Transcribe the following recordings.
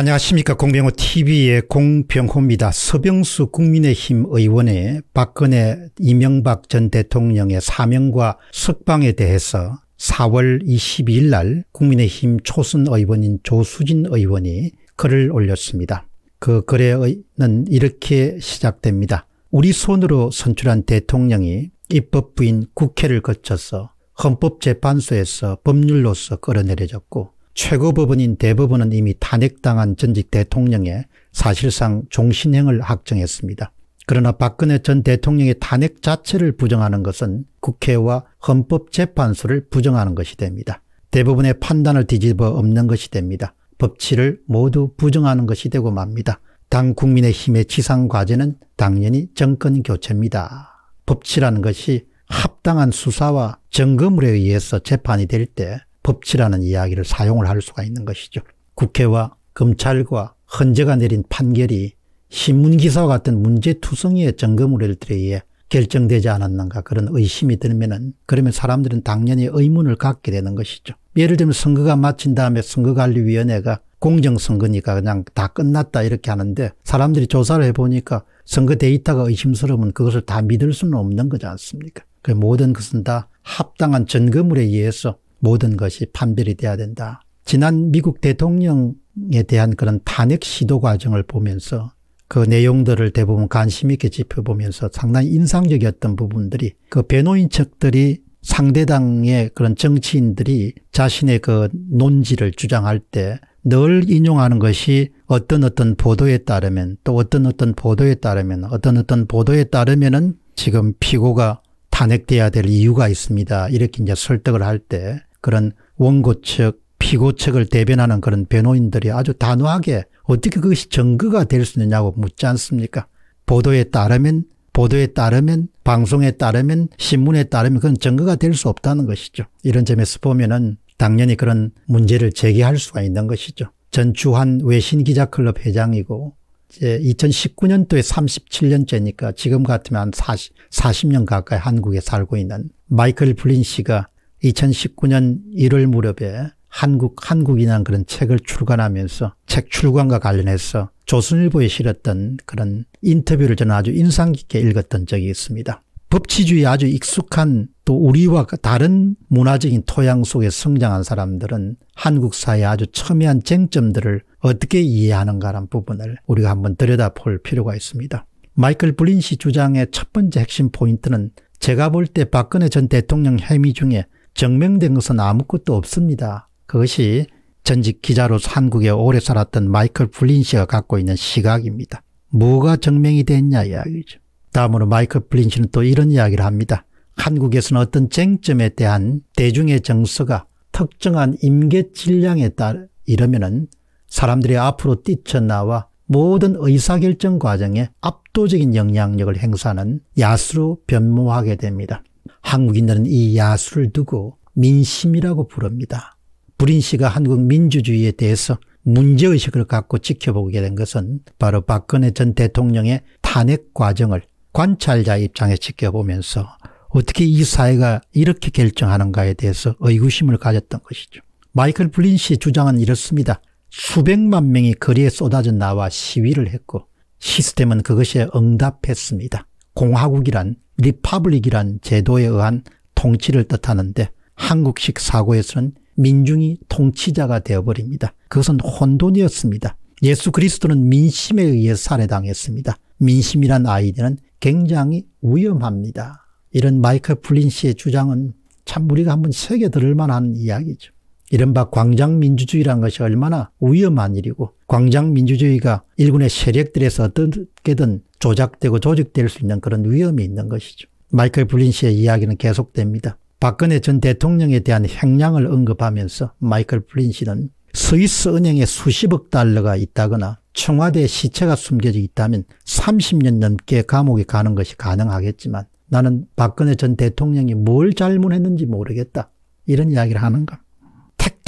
안녕하십니까 공병호 tv의 공병호입니다. 서병수 국민의힘 의원의 박근혜 이명박 전 대통령의 사명과 석방에 대해서 4월 22일 날 국민의힘 초선 의원인 조수진 의원이 글을 올렸습니다. 그 글에는 이렇게 시작됩니다. 우리 손으로 선출한 대통령이 입법부인 국회를 거쳐서 헌법재판소에서 법률로서 끌어내려졌고 최고법원인 대법원은 이미 탄핵당한 전직 대통령의 사실상 종신형을 확정했습니다. 그러나 박근혜 전 대통령의 탄핵 자체를 부정하는 것은 국회와 헌법재판소를 부정하는 것이 됩니다. 대부분의 판단을 뒤집어 없는 것이 됩니다. 법치를 모두 부정하는 것이 되고 맙니다. 당 국민의힘의 지상과제는 당연히 정권교체입니다. 법치라는 것이 합당한 수사와 점검에 의해서 재판이 될때 법치라는 이야기를 사용을 할 수가 있는 것이죠. 국회와 검찰과 헌재가 내린 판결이 신문기사와 같은 문제투성이의 점검물들에 의해 결정되지 않았는가 그런 의심이 들면은 그러면 사람들은 당연히 의문을 갖게 되는 것이죠. 예를 들면 선거가 마친 다음에 선거관리위원회가 공정선거니까 그냥 다 끝났다 이렇게 하는데 사람들이 조사를 해보니까 선거 데이터가 의심스러우면 그것을 다 믿을 수는 없는 거지 않습니까? 그 모든 것은 다 합당한 증거물에 의해서 모든 것이 판별이 돼야 된다. 지난 미국 대통령에 대한 그런 탄핵 시도 과정을 보면서 그 내용들을 대부분 관심 있게 짚어보면서 상당히 인상적이었던 부분들이 그 변호인 측들이 상대당의 그런 정치인들이 자신의 그 논지를 주장할 때 늘 인용하는 것이 어떤 어떤 보도에 따르면 또 어떤 어떤 보도에 따르면 어떤 어떤 보도에 따르면은 지금 피고가 탄핵돼야 될 이유가 있습니다. 이렇게 이제 설득을 할때 그런 원고 측, 피고 측을 대변하는 그런 변호인들이 아주 단호하게 어떻게 그것이 증거가 될 수 있느냐고 묻지 않습니까? 보도에 따르면 보도에 따르면 방송에 따르면 신문에 따르면 그건 증거가 될 수 없다는 것이죠. 이런 점에서 보면은 당연히 그런 문제를 제기할 수가 있는 것이죠. 전주한 외신기자클럽 회장이고 이제 2019년도에 37년째니까 지금 같으면 한 40, 40년 가까이 한국에 살고 있는 마이클 블린 씨가 2019년 1월 무렵에 한국 한국인한 그런 책을 출간하면서 책 출간과 관련해서 조선일보에 실었던 그런 인터뷰를 저는 아주 인상 깊게 읽었던 적이 있습니다. 법치주의 아주 익숙한 또 우리와 다른 문화적인 토양 속에 성장한 사람들은 한국 사회의 아주 첨예한 쟁점들을 어떻게 이해하는가란 부분을 우리가 한번 들여다볼 필요가 있습니다. 마이클 블린시 주장의 첫 번째 핵심 포인트는 제가 볼 때 박근혜 전 대통령 혐의 중에 증명된 것은 아무것도 없습니다. 그것이 전직 기자로서 한국에 오래 살았던 마이클 블린 씨가 갖고 있는 시각입니다. 뭐가 증명이 됐냐 이야기죠. 다음으로 마이클 블린 씨는 또 이런 이야기를 합니다. 한국에서는 어떤 쟁점에 대한 대중의 정서가 특정한 임계 질량에 따라 이러면은 사람들이 앞으로 뛰쳐나와 모든 의사결정 과정에 압도적인 영향력을 행사하는 야수로 변모하게 됩니다. 한국인들은 이 야수를 두고 민심이라고 부릅니다. 브린 씨가 한국 민주주의에 대해서 문제의식을 갖고 지켜보게 된 것은 바로 박근혜 전 대통령의 탄핵 과정을 관찰자 입장에 지켜보면서 어떻게 이 사회가 이렇게 결정하는가에 대해서 의구심을 가졌던 것이죠. 마이클 블린 씨 주장은 이렇습니다. 수백만 명이 거리에 쏟아져 나와 시위를 했고 시스템은 그것에 응답했습니다. 공화국이란 리파블릭이란 제도에 의한 통치를 뜻하는데 한국식 사고에서는 민중이 통치자가 되어버립니다. 그것은 혼돈이었습니다. 예수 그리스도는 민심에 의해 살해당했습니다. 민심이란 아이디는 굉장히 위험합니다. 이런 마이클 플린 씨의 주장은 참 우리가 한번 새겨들을 만한 이야기죠. 이른바 광장민주주의라는 것이 얼마나 위험한 일이고 광장민주주의가 일군의 세력들에서 어떻게든 조작되고 조직될 수 있는 그런 위험이 있는 것이죠. 마이클 블린 씨의 이야기는 계속됩니다. 박근혜 전 대통령에 대한 횡령을 언급하면서 마이클 블린 씨는 스위스 은행에 수십억 달러가 있다거나 청와대 시체가 숨겨져 있다면 30년 넘게 감옥에 가는 것이 가능하겠지만 나는 박근혜 전 대통령이 뭘 잘못했는지 모르겠다. 이런 이야기를 하는가.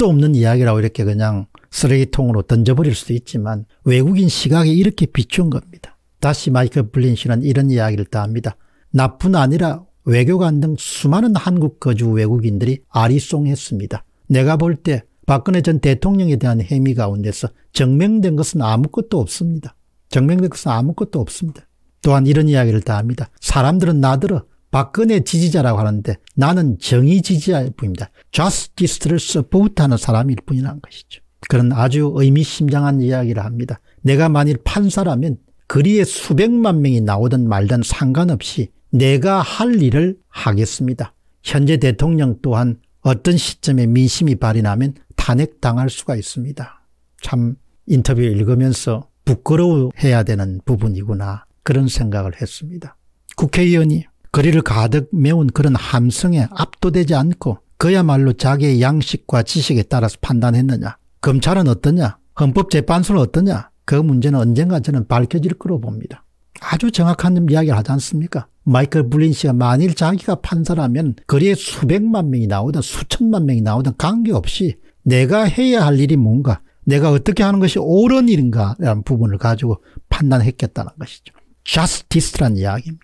맥락도 없는 이야기라고 이렇게 그냥 쓰레기통으로 던져버릴 수도 있지만 외국인 시각에 이렇게 비춘 겁니다. 다시 마이크 블린 씨는 이런 이야기를 다 합니다. 나뿐 아니라 외교관 등 수많은 한국 거주 외국인들이 아리송했습니다. 내가 볼 때 박근혜 전 대통령에 대한 혐의 가운데서 증명된 것은 아무것도 없습니다. 증명된 것은 아무것도 없습니다. 또한 이런 이야기를 다 합니다. 사람들은 나더러 박근혜 지지자라고 하는데 나는 정의 지지자일 뿐입니다. j 스티스트를 서포트하는 사람일 뿐이라는 것이죠. 그런 아주 의미심장한 이야기를 합니다. 내가 만일 판사라면 그리에 수백만 명이 나오든 말든 상관없이 내가 할 일을 하겠습니다. 현재 대통령 또한 어떤 시점에 민심이 발휘나면 탄핵당할 수가 있습니다. 참 인터뷰 읽으면서 부끄러워해야 되는 부분이구나 그런 생각을 했습니다. 국회의원이 거리를 가득 메운 그런 함성에 압도되지 않고 그야말로 자기의 양식과 지식에 따라서 판단했느냐. 검찰은 어떠냐. 헌법재판소는 어떠냐. 그 문제는 언젠가 저는 밝혀질 거로 봅니다. 아주 정확한 이야기를 하지 않습니까? 마이클 블린 씨가 만일 자기가 판사라면 거리에 수백만 명이 나오든 수천만 명이 나오든 관계없이 내가 해야 할 일이 뭔가 내가 어떻게 하는 것이 옳은 일인가라는 부분을 가지고 판단했겠다는 것이죠. j 스티스란 이야기입니다.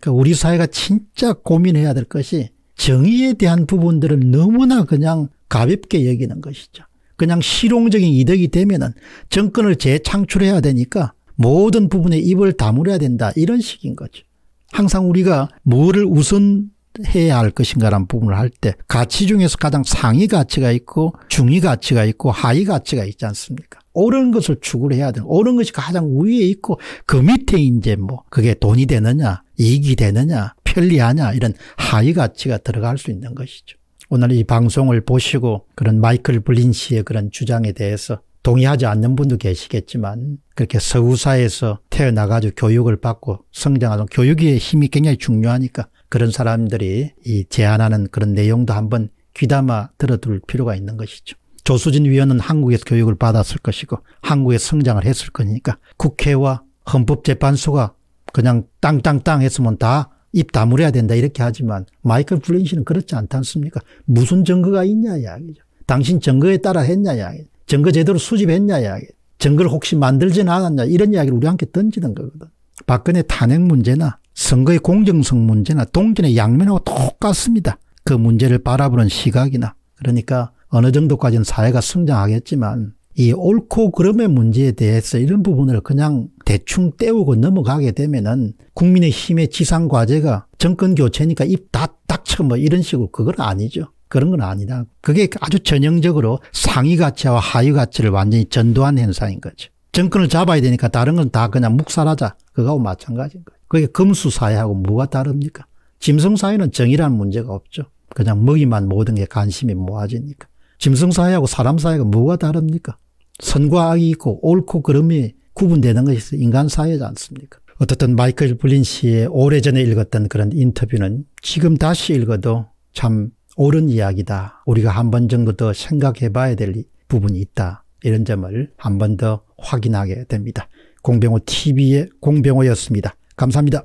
그러니까 우리 사회가 진짜 고민해야 될 것이 정의에 대한 부분들을 너무나 그냥 가볍게 여기는 것이죠. 그냥 실용적인 이득이 되면은 정권을 재창출해야 되니까 모든 부분에 입을 다물어야 된다 이런 식인 거죠. 항상 우리가 뭐를 우선 해야 할 것인가라는 부분을 할 때 가치 중에서 가장 상위 가치가 있고 중위 가치가 있고 하위 가치가 있지 않습니까? 옳은 것을 추구를 해야 되는 옳은 것이 가장 위에 있고 그 밑에 이제 뭐 그게 돈이 되느냐 이익이 되느냐 편리하냐 이런 하위 가치가 들어갈 수 있는 것이죠. 오늘 이 방송을 보시고 그런 마이클 블린 씨의 그런 주장에 대해서 동의하지 않는 분도 계시겠지만 그렇게 서구사에서 태어나가지고 교육을 받고 성장하는 교육의 힘이 굉장히 중요하니까 그런 사람들이 이 제안하는 그런 내용도 한번 귀담아 들어둘 필요가 있는 것이죠. 조수진 위원은 한국에서 교육을 받았을 것이고 한국에 성장을 했을 거니까 국회와 헌법재판소가 그냥 땅땅땅 했으면 다 입 다물어야 된다 이렇게 하지만 마이클 블린시는 그렇지 않지 않습니까? 무슨 증거가 있냐 이야기죠. 당신 증거에 따라 했냐 이야기. 증거 제대로 수집했냐 이야기. 증거를 혹시 만들진 않았냐 이런 이야기를 우리한테 던지는 거거든. 박근혜 탄핵 문제나 선거의 공정성 문제나 동전의 양면하고 똑같습니다. 그 문제를 바라보는 시각이나 그러니까 어느 정도까지는 사회가 성장하겠지만 이 옳고 그름의 문제에 대해서 이런 부분을 그냥 대충 때우고 넘어가게 되면은 국민의힘의 지상 과제가 정권 교체니까 입다 닥쳐 뭐 이런 식으로 그건 아니죠. 그런 건 아니다. 그게 아주 전형적으로 상위 가치와 하위 가치를 완전히 전도한 현상인 거죠. 정권을 잡아야 되니까 다른 건 다 그냥 묵살하자. 그거하고 마찬가지인 거예요. 그게 금수사회하고 뭐가 다릅니까? 짐승사회는 정의란 문제가 없죠. 그냥 먹이만 모든 게 관심이 모아지니까. 짐승사회하고 사람사회가 뭐가 다릅니까? 선과 악이 있고 옳고 그름이 구분되는 것이 인간 사회지 않습니까? 어떻든 마이클 블린 씨의 오래전에 읽었던 그런 인터뷰는 지금 다시 읽어도 참 옳은 이야기다. 우리가 한 번 정도 더 생각해 봐야 될 부분이 있다. 이런 점을 한 번 더 확인하게 됩니다. 공병호 TV의 공병호였습니다. 감사합니다.